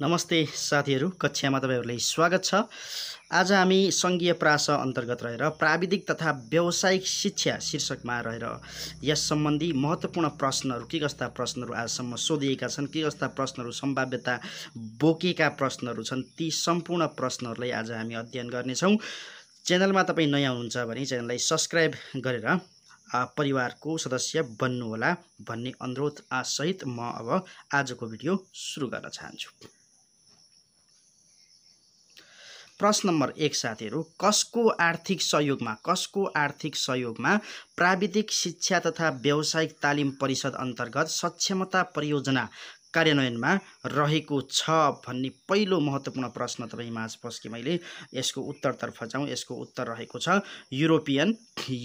नमस्ते साथीहरू कक्षामा तपाईँहरूलाई स्वागत छ आज हामी सङ्घीय प्रास अन्तर्गत रहेर प्राविधिक तथा व्यवसायिक शिक्षा शीर्षकमा रहेर यस सम्बन्धी महत्त्वपूर्ण प्रश्नहरू के कस्ता प्रश्नहरू आजसम्म सोधिएका छन् के कस्ता प्रश्नहरू सम्भाव्यता बोकेका प्रश्नहरू छन् ती सम्पूर्ण प्रश्नहरूलाई आज हामी अध्ययन गर्नेछौँ च्यानलमा तपाईँ नयाँ हुनुहुन्छ भने च्यानललाई सब्सक्राइब गरेर परिवारको सदस्य बन्नुहोला भन्ने अनुरोध सहित म अब आजको भिडियो सुरु गर्न चाहन्छु प्रश्न नम्बर एक साथीहरू कसको आर्थिक सहयोगमा कसको आर्थिक सहयोगमा प्राविधिक शिक्षा तथा व्यावसायिक तालिम परिषद अन्तर्गत सक्षमता परियोजना कार्यान्वयनमा रहेको छ भन्ने पहिलो महत्त्वपूर्ण प्रश्न तपाईँ माझ पस्केँ मैले यसको उत्तरतर्फ जाउँ यसको उत्तर रहेको छ युरोपियन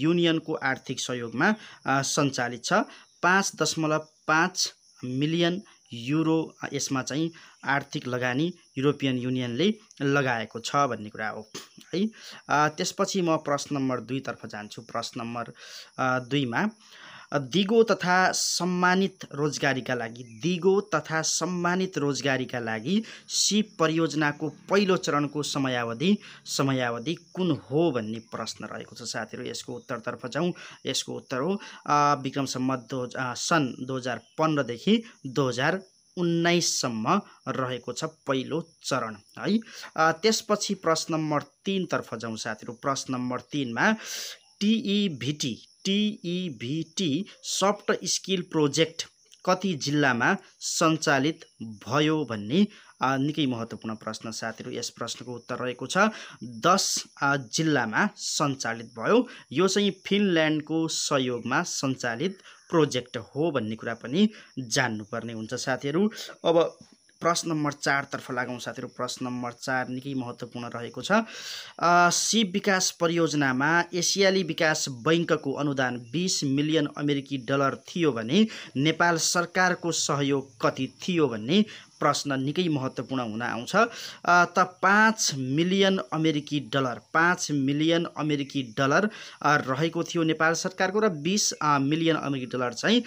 युनियनको आर्थिक सहयोगमा सञ्चालित छ पाँच दशमलव पाँच मिलियन युरो यसमा चाहिँ आर्थिक लगानी युरोपियन युनियनले लगाएको छ भन्ने कुरा हो है त्यसपछि म प्रश्न नम्बर दुईतर्फ जान्छु प्रश्न नम्बर दुईमा दिगो तथा सम्मानित रोजगारीका लागि दिगो तथा सम्मानित रोजगारीका लागि सिप परियोजनाको पहिलो चरणको समयावधि समयावधि कुन हो भन्ने प्रश्न रहेको छ साथीहरू यसको उत्तरतर्फ जाउँ यसको उत्तर हो विक्रमसम्म दो सन् दुई हजार पन्ध्रदेखि दुई हजार उन्नाइससम्म रहेको छ पहिलो चरण है त्यसपछि प्रश्न नम्बर तिनतर्फ जाउँ साथीहरू प्रश्न नम्बर तिनमा TEVT TEVT soft skill project कति जिल्लामा सञ्चालित भयो भन्ने निकै महत्त्वपूर्ण प्रश्न साथीहरू यस प्रश्नको उत्तर रहेको छ दस जिल्लामा सञ्चालित भयो यो चाहिँ फिनल्यान्डको सहयोगमा सञ्चालित प्रोजेक्ट हो भन्ने कुरा पनि जान्नुपर्ने हुन्छ साथीहरू अब प्रश्न नम्बर चारतर्फ लागौँ साथीहरू प्रश्न नम्बर चार निकै महत्त्वपूर्ण रहेको छ सिप विकास परियोजनामा एसियाली विकास बैङ्कको अनुदान बिस मिलियन अमेरिकी डलर थियो भने नेपाल सरकारको सहयोग कति थियो भन्ने प्रश्न निकै महत्त्वपूर्ण हुन आउँछ त पाँच मिलियन अमेरिकी डलर पाँच मिलियन अमेरिकी डलर रहेको थियो नेपाल सरकारको र बिस मिलियन अमेरिकी डलर चाहिँ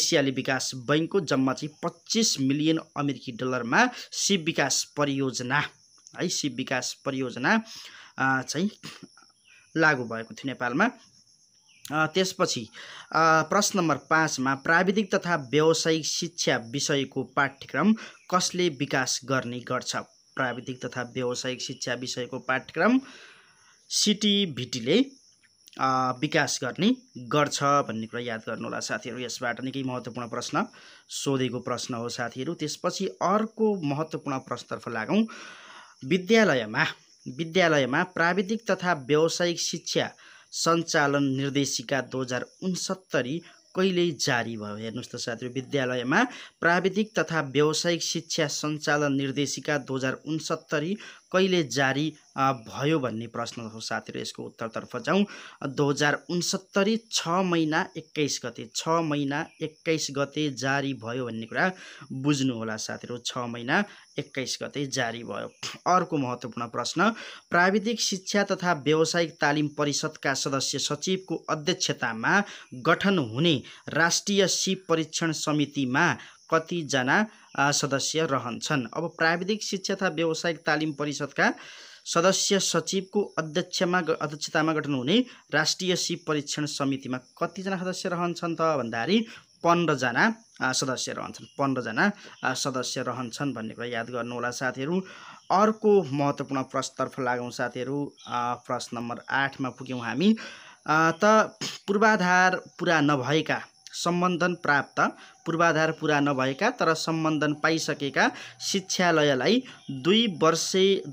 एसियाली विकास बैङ्कको जम्मा चाहिँ पच्चिस मिलियन अमेरिकी डलरमा शिव विकास परियोजना है शिव विकास परियोजना चाहिँ लागु भएको थियो नेपालमा त्यसपछि प्रश्न नम्बर पाँचमा प्राविधिक तथा व्यावसायिक शिक्षा विषयको पाठ्यक्रम कसले विकास गर्ने गर्छ प्राविधिक तथा व्यावसायिक शिक्षा विषयको पाठ्यक्रम सिटिभिटीले विकास गर्ने गर्छ भन्ने कुरा याद गर्नु होला साथीहरू यसबाट निकै महत्त्वपूर्ण प्रश्न सोधेको प्रश्न हो साथीहरू त्यसपछि अर्को महत्त्वपूर्ण प्रश्नतर्फ लागौँ विद्यालयमा विद्यालयमा प्राविधिक तथा व्यावसायिक शिक्षा सञ्चालन निर्देशिका दुई हजार उन्सत्तरी कहिल्यै जारी भयो हेर्नुहोस् त साथीहरू विद्यालयमा प्राविधिक तथा व्यावसायिक शिक्षा सञ्चालन निर्देशिका दुई हजार उन्सत्तरी कहिले जारी भयो भन्ने प्रश्न हो साथीहरू यसको उत्तरतर्फ जाउँ दुई हजार उन्सत्तरी छ महिना एक्काइस गते छ महिना एक्काइस गते जारी भयो भन्ने कुरा बुझ्नुहोला साथीहरू छ महिना एक्काइस गते जारी भयो अर्को महत्त्वपूर्ण प्रश्न प्राविधिक शिक्षा तथा व्यावसायिक तालिम परिषदका सदस्य सचिवको अध्यक्षतामा गठन हुने राष्ट्रिय सिप परीक्षण समितिमा कतिजना सदस्य रहन्छन् अब प्राविधिक शिक्षा तथा व्यावसायिक तालिम परिषदका सदस्य सचिवको अध्यक्षमा अध्यक्षतामा गठन हुने राष्ट्रिय सिप परीक्षण समितिमा कतिजना सदस्य रहन्छन् त भन्दाखेरि पन्ध्रजना सदस्य रहन्छन् पन्ध्रजना सदस्य रहन्छन् भन्ने कुरा याद गर्नुहोला साथीहरू अर्को महत्त्वपूर्ण प्रश्नतर्फ लागौँ साथीहरू प्रश्न नम्बर आठमा पुग्यौँ हामी त पूर्वाधार पुरा नभएका सम्बन्धन प्राप्त पूर्वाधार पुरा नभएका तर सम्बन्धन पाइसकेका शिक्षालयलाई दुई वर्ष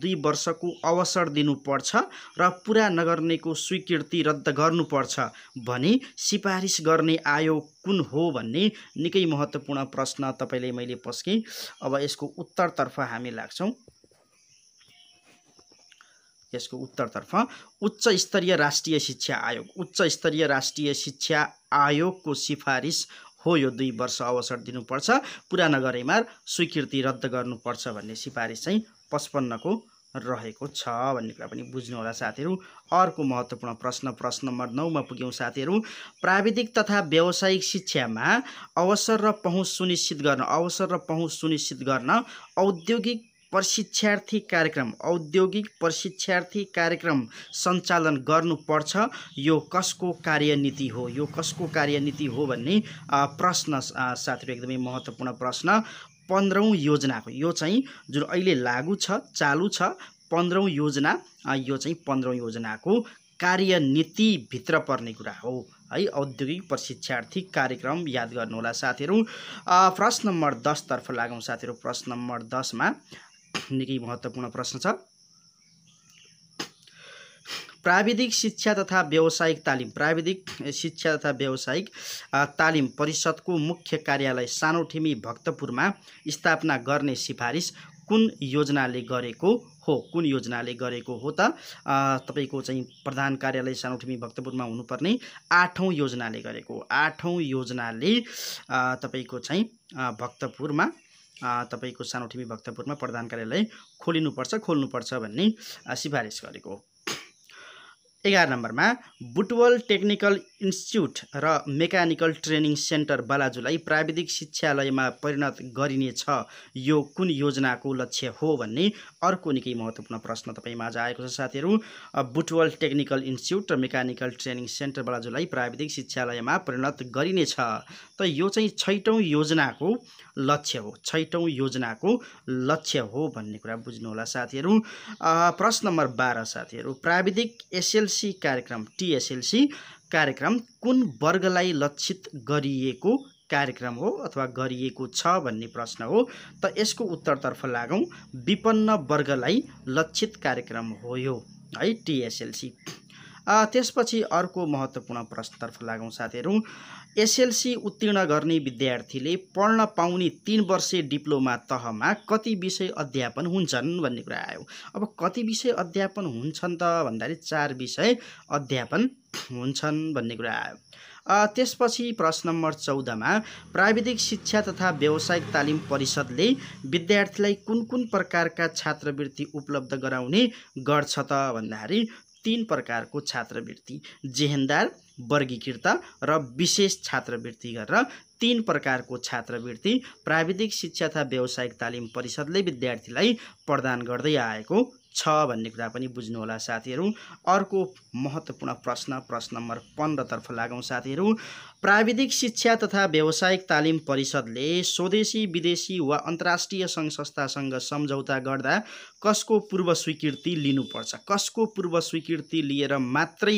दुई वर्षको अवसर दिनुपर्छ र पुरा नगर्नेको स्वीकृति रद्द गर्नुपर्छ भने सिफारिस गर्ने आयोग कुन हो भन्ने निकै महत्त्वपूर्ण प्रश्न तपाईँले मैले पस्केँ अब यसको उत्तरतर्फ हामी लाग्छौँ यसको उत्तरतर्फ उच्च स्तरीय राष्ट्रिय शिक्षा आयोग उच्च स्तरीय राष्ट्रिय शिक्षा आयोगको सिफारिस हो यो दुई वर्ष अवसर दिनुपर्छ पुरा नगरेमा स्वीकृति रद्द गर्नुपर्छ भन्ने सिफारिस चाहिँ पचपन्नको रहेको छ भन्ने कुरा पनि बुझ्नु होला साथीहरू अर्को महत्त्वपूर्ण प्रश्न प्रश्न नम्बर नौमा पुग्यौँ साथीहरू प्राविधिक तथा व्यावसायिक शिक्षामा अवसर र पहुँच सुनिश्चित गर्न अवसर र पहुँच सुनिश्चित गर्न औद्योगिक प्रशिक्षार्थी कार्यक्रम औद्योगिक प्रशिक्षार्थी कार्यक्रम सञ्चालन गर्नुपर्छ यो कसको कार्यनीति हो यो कसको कार्यनीति हो भन्ने प्रश्न साथीहरू एकदमै महत्त्वपूर्ण प्रश्न पन्ध्रौँ योजनाको यो चाहिँ जुन अहिले लागु छ चालु छ पन्ध्रौँ योजना यो चाहिँ पन्ध्रौँ योजनाको कार्यनीतिभित्र पर्ने कुरा हो है औद्योगिक प्रशिक्षार्थी कार्यक्रम याद गर्नुहोला साथीहरू प्रश्न नम्बर दसतर्फ लागौँ साथीहरू प्रश्न नम्बर दसमा निकै महत्त्वपूर्ण प्रश्न छ प्राविधिक शिक्षा तथा व्यावसायिक तालिम प्राविधिक शिक्षा तथा व्यावसायिक तालिम परिषदको मुख्य कार्यालय सानोठिमी भक्तपुरमा स्थापना गर्ने सिफारिस कुन योजनाले गरेको हो कुन योजनाले गरेको हो त तपाईँको चाहिँ प्रधान कार्यालय सानोठिमी भक्तपुरमा हुनुपर्ने आठौँ योजनाले गरेको आठौँ योजनाले तपाईँको चाहिँ भक्तपुरमा तपाईँको सानोठिमी भक्तपुरमा प्रधान कार्यालय खोलिनुपर्छ खोल्नुपर्छ भन्ने सिफारिस गरेको हो एघार नम्बरमा बुटवल टेक्निकल इन्स्टिच्युट र मेकानिकल ट्रेनिङ सेन्टर बलाजुलाई प्राविधिक शिक्षालयमा परिणत गरिनेछ यो कुन योजनाको लक्ष्य हो भन्ने अर्को निकै महत्त्वपूर्ण प्रश्न तपाईँमा आज आएको छ साथीहरू बुटवल टेक्निकल इन्स्टिच्युट र मेकानिकल ट्रेनिङ सेन्टर बलाजुलाई प्राविधिक शिक्षालयमा परिणत गरिनेछ त यो चाहिँ छैटौँ योजनाको लक्ष्य हो छैटौँ योजनाको लक्ष्य हो भन्ने कुरा बुझ्नुहोला साथीहरू प्रश्न नम्बर बाह्र साथीहरू प्राविधिक एसएलसी कार्यक्रम टिएसएलसी कार्यक्रम कुन वर्गलाई लक्षित गरिएको कार्यक्रम हो अथवा गरिएको छ भन्ने प्रश्न हो त यसको उत्तरतर्फ लागौँ विपन्न वर्गलाई लक्षित कार्यक्रम हो यो है टिएसएलसी त्यसपछि अर्को महत्त्वपूर्ण प्रश्नतर्फ लागौँ साथीहरू एसएलसी उत्तीर्ण गर्ने विद्यार्थीले पढ्न पाउने तिन वर्षे डिप्लोमा तहमा कति विषय अध्यापन हुन्छन् भन्ने कुरा आयो अब कति विषय अध्यापन हुन्छन् त भन्दाखेरि चार विषय अध्यापन हुन्छन् भन्ने कुरा आयो त्यसपछि प्रश्न नम्बर चौधमा प्राविधिक शिक्षा तथा व्यावसायिक तालिम परिषदले विद्यार्थीलाई कुन कुन प्रकारका छात्रवृत्ति उपलब्ध गराउने गर्छ त भन्दाखेरि तिन प्रकारको छात्रवृत्ति जेहेन्दार वर्गीकृत र विशेष छात्रवृत्ति गरेर तिन प्रकारको छात्रवृत्ति प्राविधिक शिक्षा तथा व्यावसायिक तालिम परिषदले विद्यार्थीलाई प्रदान गर्दै आएको छ भन्ने कुरा पनि बुझ्नुहोला साथीहरू अर्को महत्त्वपूर्ण प्रश्न प्रश्न नम्बर पन्ध्रतर्फ लागौँ साथीहरू प्राविधिक शिक्षा तथा व्यावसायिक तालिम परिषदले स्वदेशी विदेशी वा अन्तर्राष्ट्रिय सङ्घ संस्थासँग सम्झौता गर्दा कसको पूर्व स्वीकृति लिनुपर्छ कसको पूर्व स्वीकृति लिएर मात्रै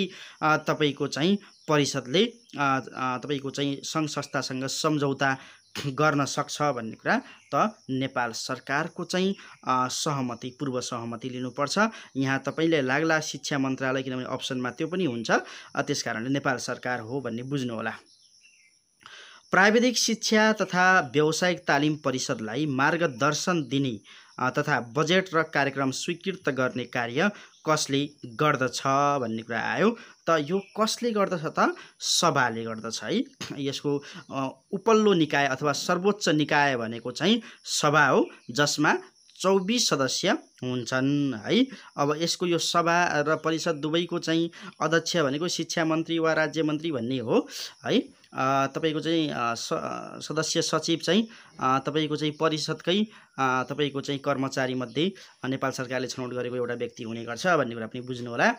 तपाईँको चाहिँ परिषदले तपाईँको चाहिँ सङ्घ संस्थासँग सम्झौता गर्न सक्छ भन्ने कुरा त नेपाल सरकारको चाहिँ सहमति पूर्व सहमति लिनुपर्छ यहाँ तपाईँले लाग्ला शिक्षा मन्त्रालय किनभने अप्सनमा त्यो पनि हुन्छ त्यस कारणले नेपाल सरकार हो भन्ने बुझ्नुहोला प्राविधिक शिक्षा तथा व्यावसायिक तालिम परिषदलाई मार्गदर्शन दिने तथा बजेट र कार्यक्रम स्वीकृत गर्ने कार्य कसले गर्दछ भन्ने कुरा आयो त यो कसले गर्दछ त सभाले गर्दछ है यसको उपल्लो निकाय अथवा सर्वोच्च निकाय भनेको चाहिँ सभा हो जसमा चौबिस सदस्य हुन्छन् है अब यसको यो सभा र परिषद दुवैको चाहिँ अध्यक्ष भनेको शिक्षा मन्त्री वा राज्य मन्त्री भन्ने हो है तपाईँको चाहिँ सदस्य सचिव चाहिँ तपाईँको चाहिँ परिषदकै तपाईँको चाहिँ कर्मचारीमध्ये नेपाल सरकारले छनौट गरेको एउटा व्यक्ति हुने गर्छ भन्ने कुरा पनि बुझ्नु होला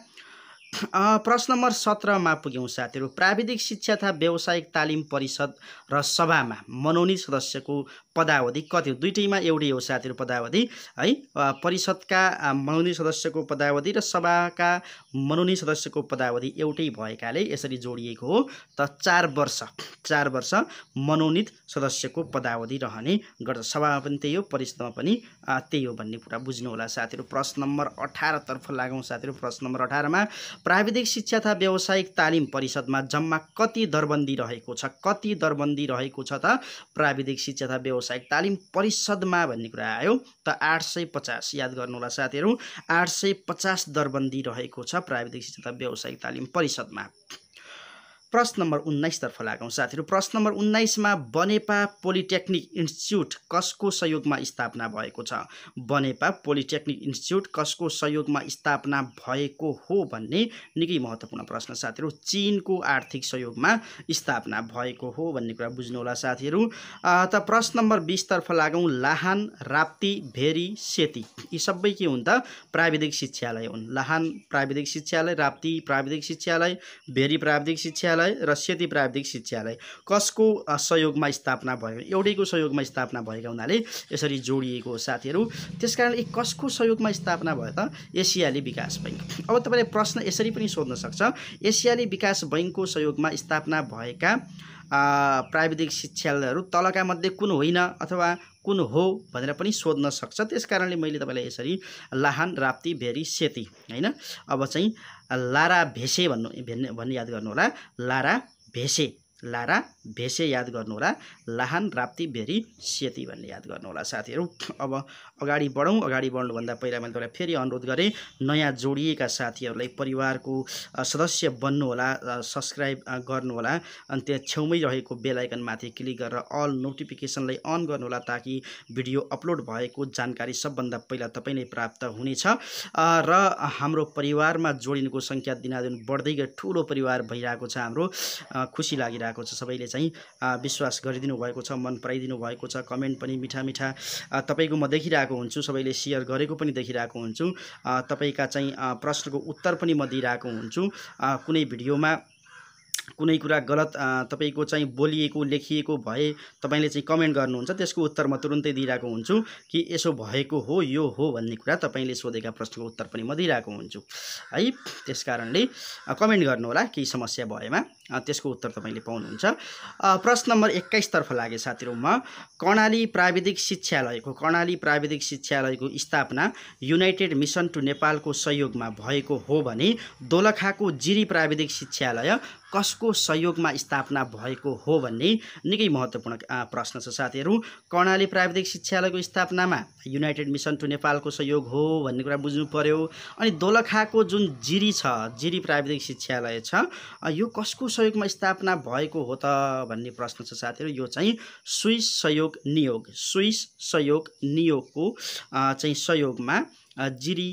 प्रश्न नम्बर सत्रमा पुग्यौँ साथीहरू प्राविधिक शिक्षा तथा व्यावसायिक तालिम परिषद र सभामा मनोनित सदस्यको पदावधि कति हो दुइटैमा एउटै हो साथीहरू पदावधि है परिषदका मनोनी सदस्यको पदावधि र सभाका मनोनी सदस्यको पदावधि एउटै भएकाले यसरी जोडिएको हो त चार वर्ष चार वर्ष मनोनित सदस्यको पदावधि रहने गर्छ सभामा पनि त्यही हो परिषदमा पनि त्यही हो भन्ने कुरा होला साथीहरू प्रश्न नम्बर अठारतर्फ लागौँ साथीहरू प्रश्न नम्बर अठारमा प्राविधिक शिक्षा तथा व्यावसायिक तालिम परिषदमा जम्मा कति दरबन्दी रहेको छ कति दरबन्दी रहेको छ त प्राविधिक शिक्षा तथा व्यवसाय व्यावसायिक तालिम परिषदमा भन्ने कुरा आयो त आठ सय पचास याद होला साथीहरू आठ सय पचास दरबन्दी रहेको छ प्राविधिक शिक्षा तथा व्यावसायिक तालिम परिषदमा प्रश्न नम्बर उन्नाइसतर्फ लागौँ साथीहरू प्रश्न नम्बर उन्नाइसमा बनेपा पोलिटेक्निक इन्स्टिच्युट कसको सहयोगमा स्थापना भएको छ बनेपा पोलिटेक्निक इन्स्टिच्युट कसको सहयोगमा स्थापना भएको हो भन्ने निकै महत्त्वपूर्ण प्रश्न साथीहरू चिनको आर्थिक सहयोगमा स्थापना भएको हो भन्ने कुरा बुझ्नु बुझ्नुहोला साथीहरू त प्रश्न नम्बर बिसतर्फ लागौँ लाहान राप्ती भेरी सेती यी सबै के हुन् त प्राविधिक शिक्षालय हुन् लाहान प्राविधिक शिक्षालय राप्ती प्राविधिक शिक्षालय भेरी प्राविधिक शिक्षालय विद्यालय र सेती प्राविधिक शिक्षालय कसको सहयोगमा स्थापना भयो एउटैको सहयोगमा स्थापना भएका हुनाले यसरी जोडिएको हो साथीहरू त्यसकारण यी कसको सहयोगमा स्थापना भयो त एसियाली विकास बैङ्क अब तपाईँले प्रश्न यसरी पनि सोध्न सक्छ एसियाली विकास बैङ्कको सहयोगमा स्थापना भएका प्राविधिक शिक्षालयहरू तलका मध्ये कुन होइन अथवा कुन हो भनेर पनि सोध्न सक्छ त्यस कारणले मैले तपाईँलाई यसरी लाहान राप्ती भेरी सेती होइन अब चाहिँ लारा भेसे भन्नु भन्ने याद गर्नु होला लारा भेसे लारा भेसे याद गर्नुहोला लाहान राप्ती भेरी सेती भन्ने याद गर्नुहोला साथीहरू अब अगाडि बढौँ अगाडि बढ्नुभन्दा पहिला मैले तपाईँलाई फेरि अनुरोध गरेँ नयाँ जोडिएका साथीहरूलाई परिवारको सदस्य बन्नुहोला सब्सक्राइब गर्नुहोला अनि त्यहाँ छेउमै रहेको बेलायकनमाथि क्लिक गरेर अल नोटिफिकेसनलाई अन गर्नुहोला ताकि भिडियो अपलोड भएको जानकारी सबभन्दा पहिला तपाईँ नै प्राप्त हुनेछ र हाम्रो परिवारमा जोडिनुको सङ्ख्या दिनादिन बढ्दै गए ठुलो परिवार भइरहेको छ हाम्रो खुसी लागिरहेको भइरहेको छ सबैले चाहिँ विश्वास गरिदिनु भएको छ मन पराइदिनु भएको छ कमेन्ट पनि मिठा मिठा तपाईँको म देखिरहेको हुन्छु सबैले सेयर गरेको पनि देखिरहेको हुन्छु तपाईँका चाहिँ प्रश्नको उत्तर पनि म दिइरहेको हुन्छु कुनै भिडियोमा कुनै कुरा गलत तपाईँको चाहिँ बोलिएको लेखिएको भए तपाईँले चाहिँ कमेन्ट गर्नुहुन्छ त्यसको उत्तर म तुरुन्तै दिइरहेको हुन्छु कि यसो भएको हो यो हो भन्ने कुरा तपाईँले सोधेका प्रश्नको उत्तर पनि म दिइरहेको हुन्छु है त्यस कारणले कमेन्ट गर्नुहोला केही समस्या भएमा त्यसको उत्तर तपाईँले पाउनुहुन्छ प्रश्न नम्बर एक्काइसतर्फ लागे साथीहरू म कर्णाली प्राविधिक शिक्षालयको कर्णाली प्राविधिक शिक्षालयको स्थापना युनाइटेड मिसन टु नेपालको सहयोगमा भएको हो भने दोलखाको जिरी प्राविधिक शिक्षालय कसको सहयोगमा स्थापना भएको हो भन्ने निकै महत्त्वपूर्ण प्रश्न छ साथीहरू कर्णाली प्राविधिक शिक्षालयको स्थापनामा युनाइटेड मिसन टु नेपालको सहयोग हो भन्ने कुरा बुझ्नु पर्यो अनि दोलखाको जुन जिरी छ जिरी प्राविधिक शिक्षालय छ यो कसको सहयोगमा स्थापना भएको हो त भन्ने प्रश्न छ साथीहरू यो चाहिँ स्विस सहयोग नियोग स्विस सहयोग नियोगको चाहिँ सहयोगमा जिरी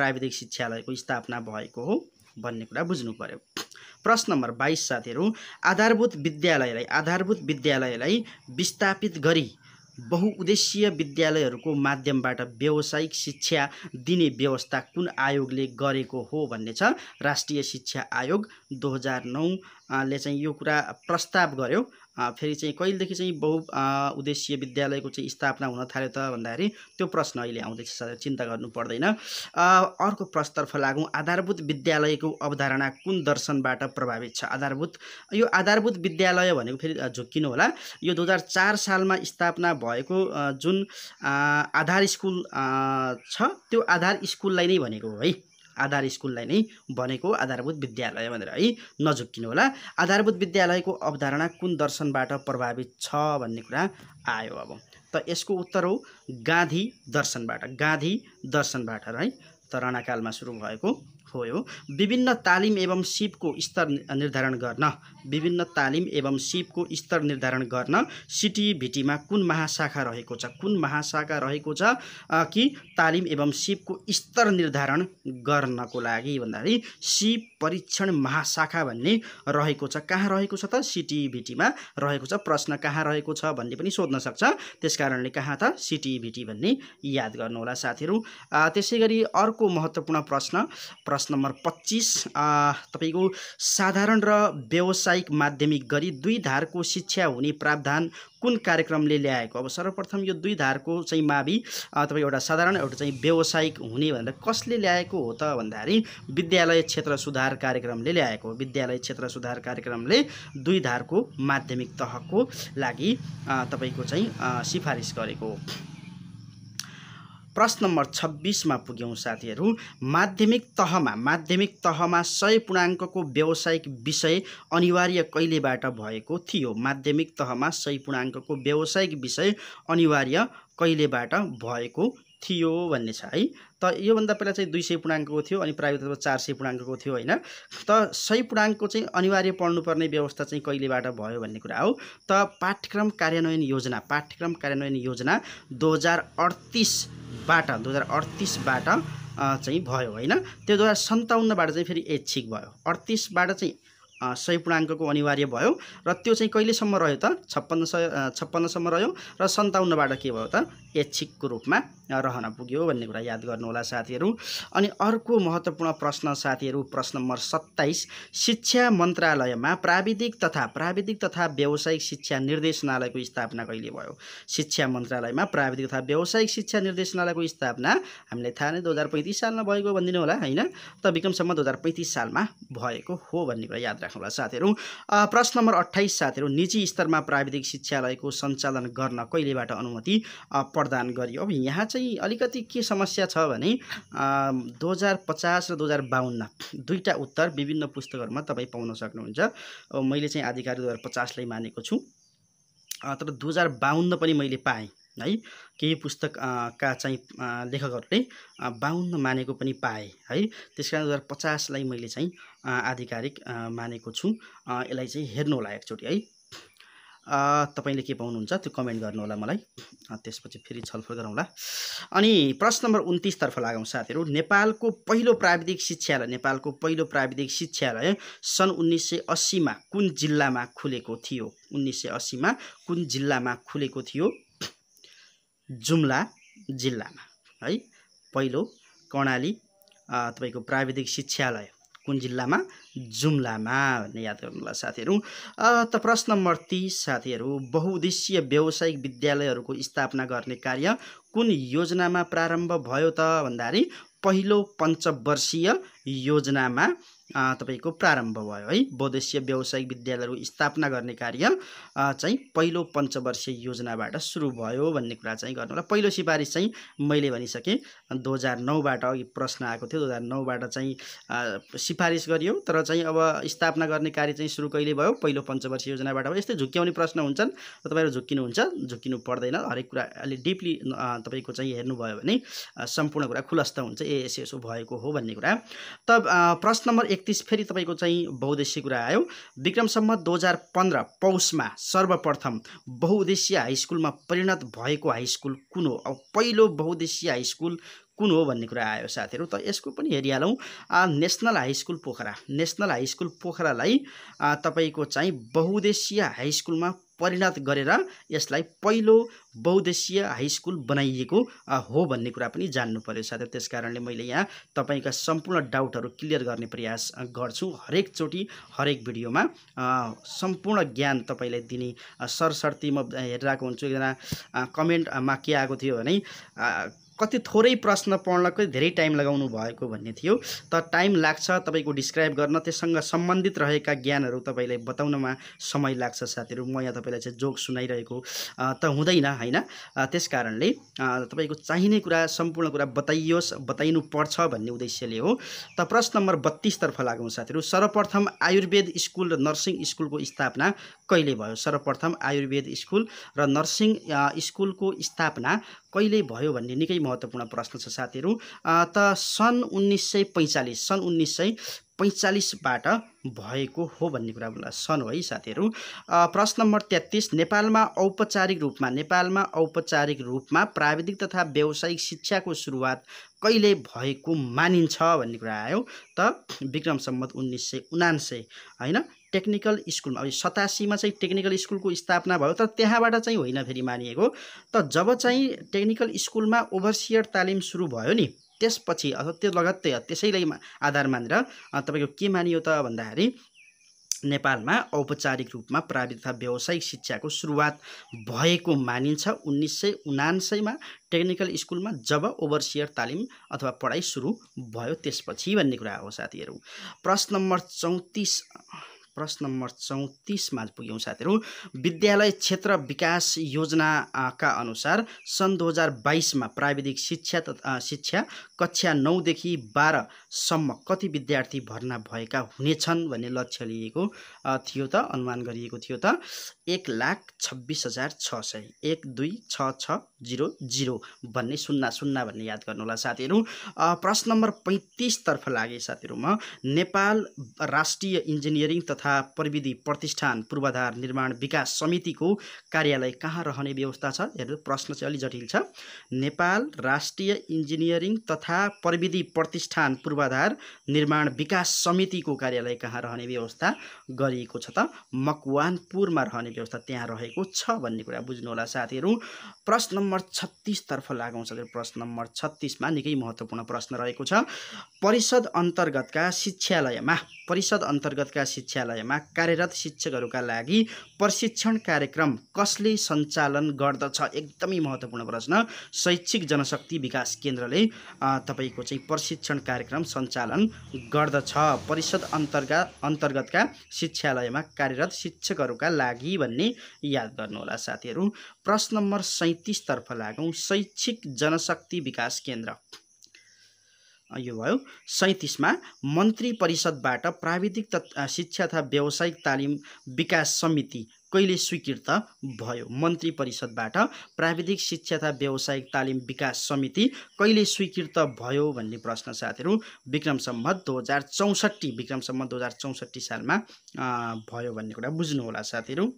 प्राविधिक शिक्षालयको स्थापना भएको हो भन्ने कुरा बुझ्नु पर्यो प्रश्न नम्बर बाइस साथीहरू आधारभूत विद्यालयलाई आधारभूत विद्यालयलाई विस्थापित गरी बहुउद्देशीय विद्यालयहरूको माध्यमबाट व्यावसायिक शिक्षा दिने व्यवस्था कुन आयोगले गरेको हो भन्ने छ राष्ट्रिय शिक्षा आयोग दुई हजार नौले चाहिँ यो कुरा प्रस्ताव गर्यो फेरि चाहिँ कहिलेदेखि चाहिँ बहु उद्देश्य विद्यालयको चाहिँ स्थापना हुन थाल्यो त भन्दाखेरि त्यो प्रश्न अहिले आउँदैछ साथै चिन्ता गर्नु पर्दैन अर्को प्रश्नतर्फ लागौँ आधारभूत विद्यालयको अवधारणा कुन दर्शनबाट प्रभावित छ आधारभूत यो आधारभूत विद्यालय भनेको फेरि झुक्किनु होला यो दुई हजार चार सालमा स्थापना भएको जुन आधार स्कुल छ त्यो आधार स्कुललाई नै भनेको हो है आधार स्कुललाई नै बनेको आधारभूत विद्यालय भनेर है नझुक्किनु होला आधारभूत विद्यालयको अवधारणा कुन दर्शनबाट प्रभावित छ भन्ने कुरा आयो अब त यसको उत्तर हो गाँधी दर्शनबाट गाँधी दर्शनबाट है त राणाकालमा सुरु भएको हो विभिन्न तालिम एवं सिपको स्तर निर्धारण गर्न विभिन्न तालिम एवं सिपको स्तर निर्धारण गर्न सिटी भिटीमा कुन महाशाखा रहेको छ कुन महाशाखा रहेको छ कि तालिम एवं सिपको स्तर निर्धारण गर्नको लागि भन्दाखेरि सिप परीक्षण महाशाखा भन्ने रहेको छ कहाँ रहेको छ त सिटी भिटीमा रहेको छ प्रश्न कहाँ रहेको छ भन्ने पनि सोध्न सक्छ त्यस कारणले कहाँ त सिटी भिटी भन्ने याद गर्नुहोला साथीहरू त्यसै गरी अर्को महत्त्वपूर्ण प्रश्न प्रश्न नम्बर पच्चिस तपाईँको साधारण र व्यावसायिक माध्यमिक गरी दुई धारको शिक्षा हुने प्रावधान कुन कार्यक्रमले ल्याएको अब सर्वप्रथम यो दुई धारको चाहिँ मावि तपाईँ एउटा साधारण एउटा चाहिँ व्यावसायिक हुने भनेर कसले ल्याएको हो त भन्दाखेरि विद्यालय क्षेत्र सुधार कार्यक्रमले ल्याएको विद्यालय क्षेत्र सुधार कार्यक्रमले दुई धारको माध्यमिक तहको लागि तपाईँको चाहिँ सिफारिस गरेको हो प्रश्न नम्बर छब्बिसमा पुग्यौँ साथीहरू माध्यमिक तहमा माध्यमिक तहमा सय पूर्णाङ्कको व्यावसायिक विषय अनिवार्य कहिलेबाट भएको थियो माध्यमिक तहमा सय पूर्णाङ्कको व्यावसायिक विषय अनिवार्य कहिलेबाट भएको थियो भन्ने छ है त योभन्दा पहिला चाहिँ दुई सय पूर्णाङ्कको थियो अनि प्राविधिकमा चार सय पूर्णाङ्कको थियो होइन त सय पूर्णाङ्कको चाहिँ अनिवार्य पढ्नुपर्ने व्यवस्था चाहिँ कहिलेबाट भयो भन्ने कुरा हो त पाठ्यक्रम कार्यान्वयन योजना पाठ्यक्रम कार्यान्वयन योजना दुई हजार अडतिसबाट दुई हजार अडतिसबाट चाहिँ भयो होइन त्यो दुई हजार सन्ताउन्नबाट चाहिँ फेरि ऐच्छिक भयो अडतिसबाट चाहिँ सय पूर्णाङ्कको अनिवार्य भयो र त्यो चाहिँ कहिलेसम्म रह्यो त छप्पन्न सय छप्पन्नसम्म रह्यो र सन्ताउन्नबाट के भयो त ऐच्छिकको रूपमा रहन पुग्यो भन्ने कुरा याद गर्नुहोला साथीहरू अनि अर्को महत्त्वपूर्ण प्रश्न साथीहरू प्रश्न नम्बर सत्ताइस शिक्षा मन्त्रालयमा प्राविधिक तथा प्राविधिक तथा व्यावसायिक शिक्षा निर्देशनालयको स्थापना कहिले भयो शिक्षा मन्त्रालयमा प्राविधिक तथा व्यावसायिक शिक्षा निर्देशनालयको स्थापना हामीले थाहा नै दुई हजार पैँतिस सालमा भएको भनिदिनु होला होइन त विक्रमसम्म दुई हजार पैँतिस सालमा भएको हो भन्ने कुरा याद राख्नुहोला साथीहरू प्रश्न नम्बर अठाइस साथीहरू निजी स्तरमा प्राविधिक शिक्षालयको सञ्चालन गर्न कहिलेबाट अनुमति प्रदान गरियो अब यहाँ चाहिँ अलिकति के समस्या छ भने दुई हजार पचास र दुई हजार बाहन्न दुईवटा उत्तर विभिन्न पुस्तकहरूमा तपाईँ पाउन सक्नुहुन्छ मैले चाहिँ आधिकारिक दुई हजार पचासलाई मानेको छु तर दुई हजार बाहन्न पनि मैले पाएँ है केही पुस्तकका चाहिँ लेखकहरूले बाहुन्न मानेको पनि पाएँ है त्यस कारण दुई हजार पचासलाई मैले चाहिँ आधिकारिक मानेको छु यसलाई चाहिँ हेर्नु होला एकचोटि है तपाईँले के पाउनुहुन्छ त्यो कमेन्ट गर्नुहोला मलाई त्यसपछि फेरि छलफल गरौँला अनि प्रश्न नम्बर उन्तिसतर्फ लागौँ साथीहरू नेपालको पहिलो प्राविधिक शिक्षालय नेपालको पहिलो प्राविधिक शिक्षालय सन् उन्नाइस सय अस्सीमा कुन जिल्लामा खुलेको थियो उन्नाइस सय अस्सीमा कुन जिल्लामा खुलेको थियो जुम्ला जिल्लामा है पहिलो कर्णाली तपाईँको प्राविधिक शिक्षालय कुन जिल्लामा जुम्लामा भन्ने याद गर्नुहोला साथीहरू त प्रश्न नम्बर तिस साथीहरू बहुद्देशीय व्यावसायिक विद्यालयहरूको स्थापना गर्ने कार्य कुन योजनामा प्रारम्भ भयो त भन्दाखेरि पहिलो पञ्चवर्षीय योजनामा तपाईँको प्रारम्भ भयो है बौद्धीय व्यावसायिक विद्यालयहरू स्थापना गर्ने कार्य चाहिँ पहिलो पञ्चवर्षीय योजनाबाट सुरु भयो भन्ने कुरा चाहिँ गर्नु होला पहिलो सिफारिस चाहिँ मैले भनिसकेँ दुई हजार नौबाट अघि प्रश्न आएको थियो दुई हजार नौबाट चाहिँ सिफारिस गरियो तर चाहिँ अब स्थापना गर्ने कार्य चाहिँ सुरु कहिले भयो पहिलो पञ्चवर्षीय योजनाबाट भयो यस्तै झुक्क्याउने प्रश्न हुन्छन् तपाईँहरू झुक्किनुहुन्छ झुक्किनु पर्दैन हरेक कुरा अलिक डिपली तपाईँको चाहिँ हेर्नुभयो भने सम्पूर्ण कुरा खुलस्त हुन्छ ए यसो भएको हो भन्ने कुरा त प्रश्न नम्बर एकतिस फेरि तपाईँको चाहिँ बहुद्देश्य कुरा आयो विक्रमसम्म दुई हजार पन्ध्र पौषमा सर्वप्रथम बहुद्देशीय हाई स्कुलमा परिणत भएको हाई स्कुल कुन हो अब पहिलो बहुद्देशीय हाई स्कुल कुन हो भन्ने कुरा आयो साथीहरू त यसको पनि हेरिहालौँ national high school Pokhara national high school पोखरालाई तपाईँको चाहिँ बहुद्देशीय हाई स्कुलमा परिणत गरेर यसलाई पहिलो बहुद्देशीय हाई स्कुल बनाइएको हो भन्ने कुरा पनि जान्नु पऱ्यो साथै त्यस कारणले मैले यहाँ तपाईँका सम्पूर्ण डाउटहरू क्लियर गर्ने प्रयास गर्छु हरेकचोटि हरेक भिडियोमा सम्पूर्ण ज्ञान तपाईँलाई दिने सरसर्ती म हेरिरहेको हुन्छु एकजना कमेन्टमा के आएको थियो भने कति थोरै प्रश्न पढ्नको धेरै टाइम लगाउनु भएको भन्ने थियो त टाइम लाग्छ तपाईँको डिस्क्राइब गर्न त्यससँग सम्बन्धित रहेका ज्ञानहरू तपाईँलाई बताउनमा समय लाग्छ साथीहरू म यहाँ तपाईँलाई चाहिँ जोक सुनाइरहेको त हुँदैन होइन त्यस कारणले तपाईँको चाहिने कुरा सम्पूर्ण कुरा बताइयोस् बताइनु पर्छ भन्ने उद्देश्यले हो त प्रश्न नम्बर बत्तिसतर्फ लागौँ साथीहरू सर्वप्रथम आयुर्वेद स्कुल र नर्सिङ स्कुलको स्थापना कहिले भयो सर्वप्रथम आयुर्वेद स्कुल र नर्सिङ स्कुलको स्थापना कहिले भयो भन्ने निकै महत्त्वपूर्ण प्रश्न छ साथीहरू त सन् उन्नाइस सय पैँचालिस सन् उन्नाइस सय पैँचालिसबाट भएको हो भन्ने कुरा सन् है साथीहरू प्रश्न नम्बर तेत्तिस नेपालमा औपचारिक रूपमा नेपालमा औपचारिक रूपमा प्राविधिक तथा व्यावसायिक शिक्षाको सुरुवात कहिले भएको मानिन्छ भन्ने कुरा आयो त विक्रम सम्मत उन्नाइस सय उनान्सय होइन टेक्निकल स्कुलमा अब सतासीमा चाहिँ टेक्निकल स्कुलको स्थापना भयो तर त्यहाँबाट चाहिँ होइन फेरि मानिएको त जब चाहिँ टेक्निकल स्कुलमा ओभरसियर तालिम सुरु भयो नि त्यसपछि अथवा त्यो लगत्तै त्यसैलाई आधार मानेर तपाईँको के मानियो त भन्दाखेरि नेपालमा औपचारिक रूपमा प्राविधिक तथा व्यावसायिक शिक्षाको सुरुवात भएको मानिन्छ उन्नाइस सय उनान्सयमा टेक्निकल स्कुलमा जब ओभरसियर तालिम अथवा पढाइ सुरु भयो त्यसपछि भन्ने कुरा हो साथीहरू प्रश्न नम्बर चौतिस प्रश्न नम्बर चौतिसमा पुग्यौँ साथीहरू विद्यालय क्षेत्र विकास योजनाका अनुसार सन् दुई हजार बाइसमा प्राविधिक शिक्षा तथा शिक्षा कक्षा नौदेखि बाह्रसम्म कति विद्यार्थी भर्ना भएका हुनेछन् भन्ने लक्ष्य लिएको थियो त अनुमान गरिएको थियो त एक लाख छब्बिस हजार छ सय एक दुई छ छ जिरो जिरो भन्ने सुन्ना सुन्ना भन्ने याद गर्नुहोला साथीहरू प्रश्न नम्बर पैँतिसतर्फ लागे साथीहरूमा नेपाल राष्ट्रिय इन्जिनियरिङ तथा तथा प्रविधि प्रतिष्ठान पूर्वाधार निर्माण विकास समितिको कार्यालय कहाँ रहने व्यवस्था छ हेर्नु प्रश्न चाहिँ अलिक जटिल छ नेपाल राष्ट्रिय इन्जिनियरिङ तथा प्रविधि प्रतिष्ठान पूर्वाधार निर्माण विकास समितिको कार्यालय कहाँ रहने व्यवस्था गरिएको छ त मकवानपुरमा रहने व्यवस्था त्यहाँ रहेको छ भन्ने कुरा बुझ्नु होला साथीहरू प्रश्न नम्बर छत्तिसतर्फ लागौँ प्रश्न नम्बर छत्तिसमा निकै महत्त्वपूर्ण प्रश्न रहेको छ परिषद अन्तर्गतका शिक्षालयमा परिषद अन्तर्गतका शिक्षालय विद्यालयमा कार्यरत शिक्षकहरूका लागि प्रशिक्षण कार्यक्रम कसले सञ्चालन गर्दछ एकदमै महत्त्वपूर्ण प्रश्न शैक्षिक जनशक्ति विकास केन्द्रले तपाईँको चाहिँ प्रशिक्षण कार्यक्रम सञ्चालन गर्दछ परिषद अन्तर्गत अन्तर्गतका शिक्षालयमा कार्यरत शिक्षकहरूका लागि भन्ने याद गर्नुहोला साथीहरू प्रश्न नम्बर सैँतिसतर्फ लागौँ शैक्षिक जनशक्ति विकास केन्द्र यो भयो सैँतिसमा मन्त्री परिषदबाट प्राविधिक त शिक्षा तथा व्यावसायिक तालिम विकास समिति कहिले स्वीकृत भयो मन्त्री परिषदबाट प्राविधिक शिक्षा तथा व्यावसायिक तालिम विकास समिति कहिले स्वीकृत भयो भन्ने प्रश्न साथीहरू विक्रम सम्मत दो हजार चौसठी विक्रम सम्मत दो हजार चौसठी सालमा भयो भन्ने कुरा बुझ्नुहोला साथीहरू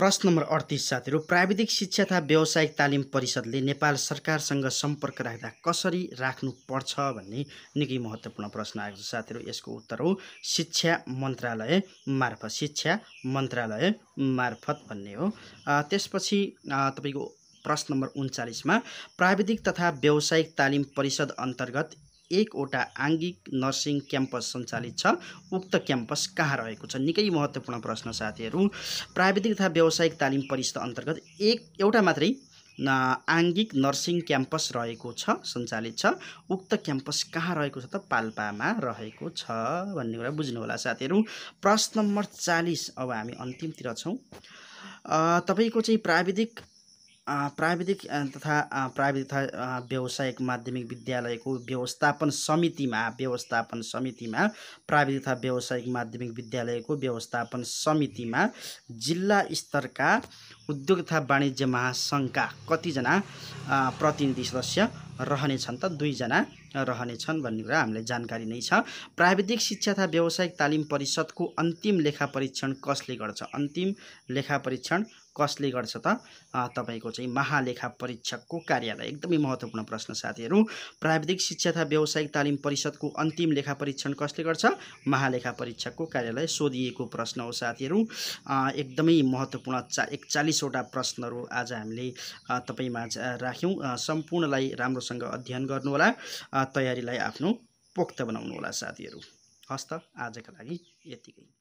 प्रश्न नम्बर अडतिस साथीहरू प्राविधिक शिक्षा तथा व्यावसायिक तालिम परिषदले नेपाल सरकारसँग सम्पर्क राख्दा कसरी राख्नुपर्छ भन्ने निकै महत्त्वपूर्ण प्रश्न आएको छ साथीहरू यसको उत्तर हो शिक्षा मन्त्रालय मार्फत शिक्षा मन्त्रालय मार्फत भन्ने हो त्यसपछि तपाईँको प्रश्न नम्बर उन्चालिसमा प्राविधिक तथा व्यावसायिक तालिम परिषद अन्तर्गत एकवटा आङ्गिक नर्सिङ क्याम्पस सञ्चालित छ उक्त क्याम्पस कहाँ रहेको छ निकै महत्त्वपूर्ण प्रश्न साथीहरू प्राविधिक तथा व्यावसायिक तालिम परिषद अन्तर्गत एक एउटा मात्रै आङ्गिक नर्सिङ क्याम्पस रहेको छ सञ्चालित छ उक्त क्याम्पस कहाँ रहेको छ त पाल्पामा रहेको छ भन्ने कुरा बुझ्नु होला साथीहरू प्रश्न नम्बर चालिस अब हामी अन्तिमतिर छौँ तपाईँको चाहिँ प्राविधिक प्राविधिक तथा प्राविधिक तथा व्यावसायिक माध्यमिक विद्यालयको व्यवस्थापन समितिमा व्यवस्थापन समितिमा प्राविधिक तथा व्यावसायिक माध्यमिक विद्यालयको व्यवस्थापन समितिमा जिल्ला स्तरका उद्योग तथा वाणिज्य महासङ्घका कतिजना प्रतिनिधि सदस्य रहनेछन् त दुईजना रहनेछन् भन्ने कुरा हामीलाई जानकारी नै छ प्राविधिक शिक्षा तथा व्यावसायिक तालिम परिषदको अन्तिम लेखा परीक्षण कसले गर्छ अन्तिम लेखा परीक्षण कसले गर्छ त तपाईँको चाहिँ महालेखा परीक्षकको कार्यालय एकदमै महत्त्वपूर्ण प्रश्न साथीहरू प्राविधिक शिक्षा तथा व्यावसायिक तालिम परिषदको अन्तिम लेखा परीक्षण कसले गर्छ महालेखा परीक्षकको कार्यालय सोधिएको प्रश्न हो साथीहरू एकदमै महत्त्वपूर्ण चा एकचालिसवटा प्रश्नहरू आज हामीले तपाईँमा राख्यौँ सम्पूर्णलाई राम्रोसँग अध्ययन गर्नुहोला तयारीलाई आफ्नो पोख्त बनाउनुहोला साथीहरू हस्त आजका लागि यतिकै